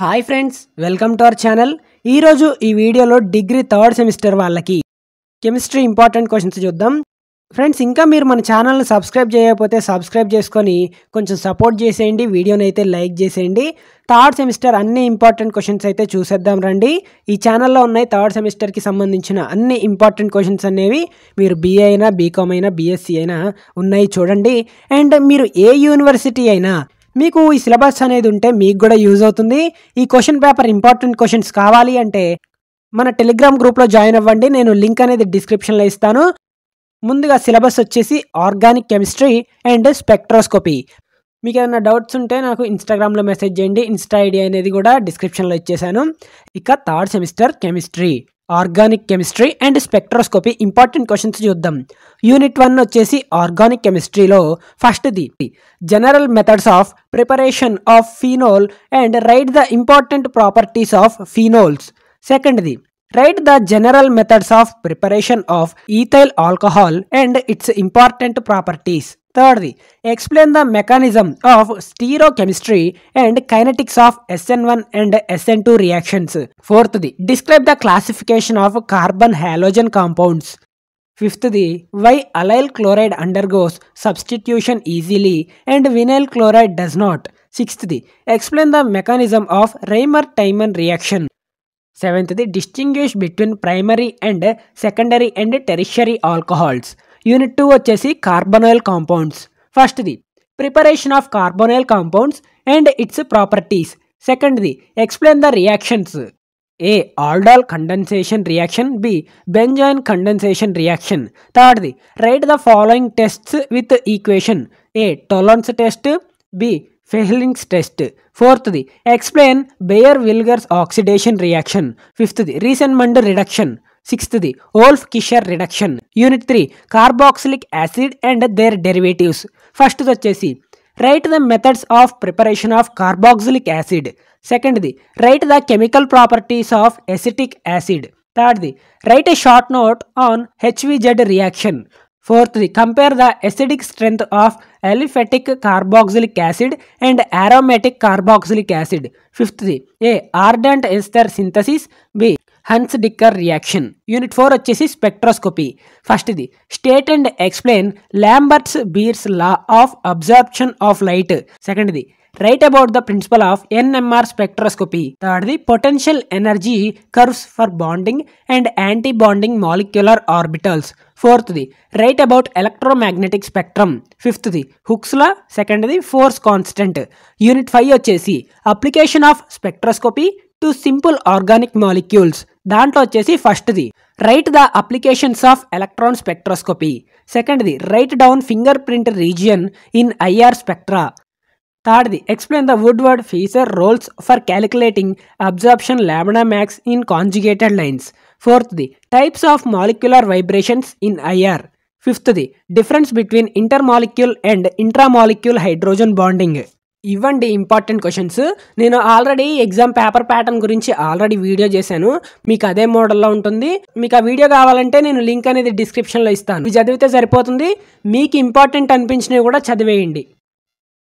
Hi friends welcome to our channel ఈరోజు ఈ వీడియోలో డిగ్రీ థర్డ్ సెమిస్టర్ వాళ్ళకి కెమిస్ట్రీ ఇంపార్టెంట్ క్వశ్చన్స్ చూద్దాం ఫ్రెండ్స్ ఇంకా మీరు మన ఛానల్ని సబ్స్క్రైబ్ చేయకపోతే సబ్స్క్రైబ్ చేసుకొని కొంచెం సపోర్ట్ చేసేయండి వీడియోని అయితే లైక్ చేసేయండి థర్డ్ సెమిస్టర్ అన్ని ఇంపార్టెంట్ క్వశ్చన్స్ అయితే చూసేద్దాం రండి ఈ ఛానల్లో ఉన్నాయి థర్డ్ సెమిస్టర్కి సంబంధించిన అన్ని ఇంపార్టెంట్ క్వశ్చన్స్ అనేవి మీరు బీఏ అయినా బీకామ్ అయినా బీఎస్సీ అయినా ఉన్నాయి చూడండి అండ్ మీరు ఏ యూనివర్సిటీ అయినా మీకు ఈ సిలబస్ అనేది ఉంటే మీకు కూడా యూజ్ అవుతుంది ఈ క్వశ్చన్ పేపర్ ఇంపార్టెంట్ క్వశ్చన్స్ కావాలి అంటే మన టెలిగ్రామ్ గ్రూప్లో జాయిన్ అవ్వండి నేను లింక్ అనేది డిస్క్రిప్షన్లో ఇస్తాను ముందుగా సిలబస్ వచ్చేసి ఆర్గానిక్ కెమిస్ట్రీ అండ్ స్పెక్ట్రోస్కోపీ మీకు ఏమైనా డౌట్స్ ఉంటే నాకు ఇన్స్టాగ్రామ్లో మెసేజ్ చేయండి ఇన్స్టా ఐడి అనేది కూడా డిస్క్రిప్షన్లో ఇచ్చేసాను ఇక third semester chemistry organic chemistry and spectroscopy important questions చూద్దాం యూనిట్ వన్ వచ్చేసి ఆర్గానిక్ కెమిస్ట్రీలో ఫస్ట్ది general methods of preparation of phenol and write the important properties of phenols సెకండ్ది write the general methods of preparation of ethyl alcohol and its important properties Thirdly, explain the mechanism of stereochemistry and kinetics of SN1 and SN2 reactions. Fourthly, describe the classification of carbon halogen compounds. Fifthly, why allyl chloride undergoes substitution easily and vinyl chloride does not. Sixthly, explain the mechanism of Reimer-Tiemann reaction. Seventhly, distinguish between primary and secondary and tertiary alcohols. Unit two వచ్చేసి carbonyl compounds ఫస్ట్ది preparation of carbonyl compounds and its properties సెకండ్ది explain the reactions A aldol condensation reaction B benzoin condensation reaction థర్డ్ది write the following tests with equation A Tollens test B Fehling's test ఫోర్త్ది explain Baeyer Villiger oxidation reaction ఫిఫ్త్ది రీసెంట్మెంట్ reduction Sixthly, Wolf-Kischer reduction. Unit 3, carboxylic acid and their derivatives. First the chassis. Write the methods of preparation of carboxylic acid. Secondly, write the chemical properties of acetic acid. Thirdly, write a short note on HVZ reaction. Fourthly, compare the acidic strength of aliphatic carboxylic acid and aromatic carboxylic acid. Fifthly, A. Ardent ester synthesis. B. Hunsdiecker reaction unit four వచ్చేసి spectroscopy first ఇది state and explain Lambert's Beer's law of absorption of light second ఇది write about the principle of NMR spectroscopy third the potential energy curves for bonding and anti bonding molecular orbitals ఫోర్త్ది write about electromagnetic spectrum ఫిఫ్త్ది Hooke's law సెకండ్ది force constant unit five వచ్చేసి application of spectroscopy to simple organic molecules దాంట్లో వచ్చేసి ఫస్ట్ది write the applications of electron spectroscopy సెకండ్ది write down finger print region in IR spectra థర్డ్ది explain the Woodward Fieser rules for calculating absorption lambda max in conjugated dienes ఫోర్త్ది types of molecular vibrations in IR ఫిఫ్త్ది difference between inter molecule and intramolecule hydrogen bonding ఇవ్వండి important questions నేను already exam paper pattern గురించి already video చేశాను మీకు అదే మోడల్లో ఉంటుంది మీకు ఆ వీడియో కావాలంటే నేను లింక్ అనేది డిస్క్రిప్షన్లో ఇస్తాను చదివితే సరిపోతుంది మీకు ఇంపార్టెంట్ అనిపించినవి కూడా చదివేయండి